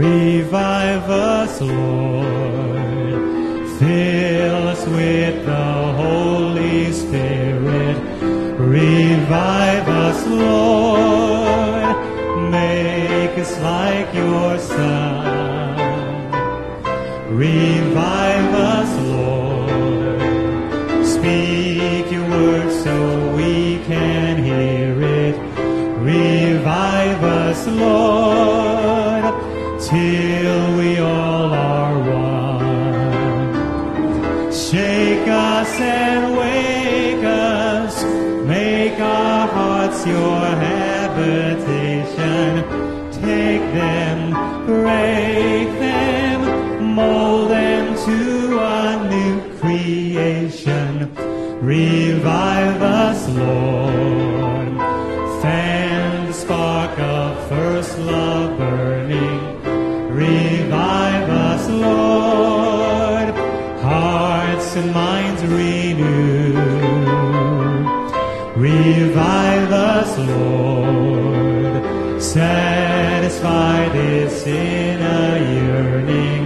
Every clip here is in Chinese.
Revive us, Lord. Fill us with the Holy Spirit. Revive us, Lord. Make us like your Son. Revive satisfy this inner yearning.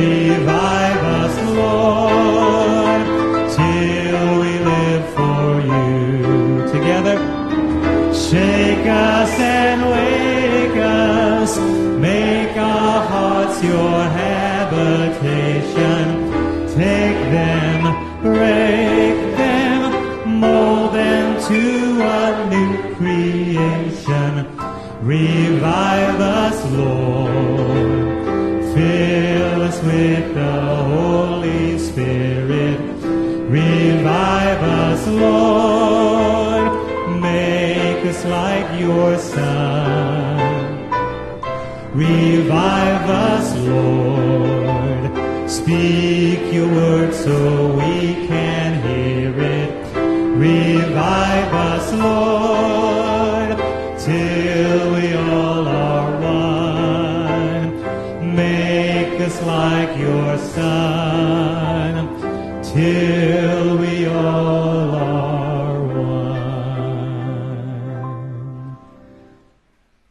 Revive us, Lord, till we live for you together. Shake us and wake us, make our hearts Your. your Son.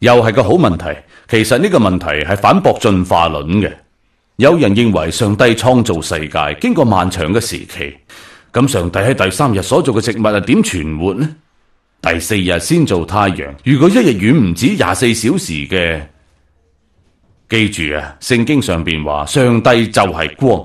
又系个好问题，其实呢个问题系反驳进化论嘅。有人认为上帝创造世界经过漫长嘅时期，咁上帝喺第三日所做嘅植物系点存活呢？第四日先做太阳，如果一日远唔止廿四小时嘅，记住啊，圣经上边话上帝就系光。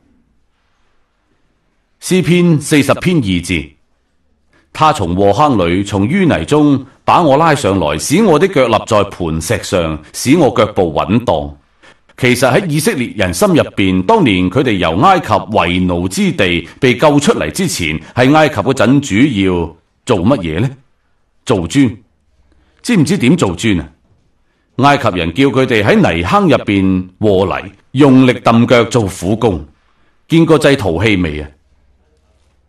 诗篇四十篇二字，他从禾坑里，从淤泥中把我拉上来，使我的脚立在磐石上，使我脚步稳当。其实喺以色列人心入边，当年佢哋由埃及为奴之地被救出嚟之前，喺埃及嗰阵主要做乜嘢呢？做砖，知唔知点做砖啊？埃及人叫佢哋喺泥坑入边和泥，用力揼脚做苦工。见过制陶器未啊？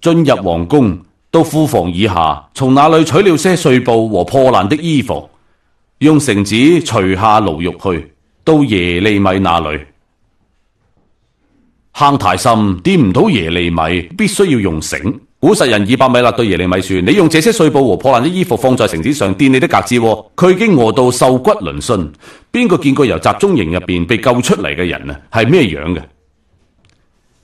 进入皇宫，到库房以下，从那里取了些碎布和破烂的衣服，用绳子除下驴肉去到耶利米那里。坑太深，掂唔到耶利米，必须要用绳。古实人二百米勒到耶利米说：，你用这些碎布和破烂的衣服放在绳子上垫你的格子。佢已经饿到瘦骨嶙峋，边个见过由集中营入边被救出嚟嘅人啊？系咩样嘅？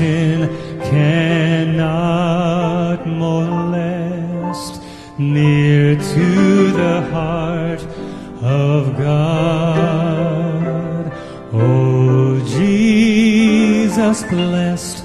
sin cannot molest near to the heart of God. Oh, Jesus blessed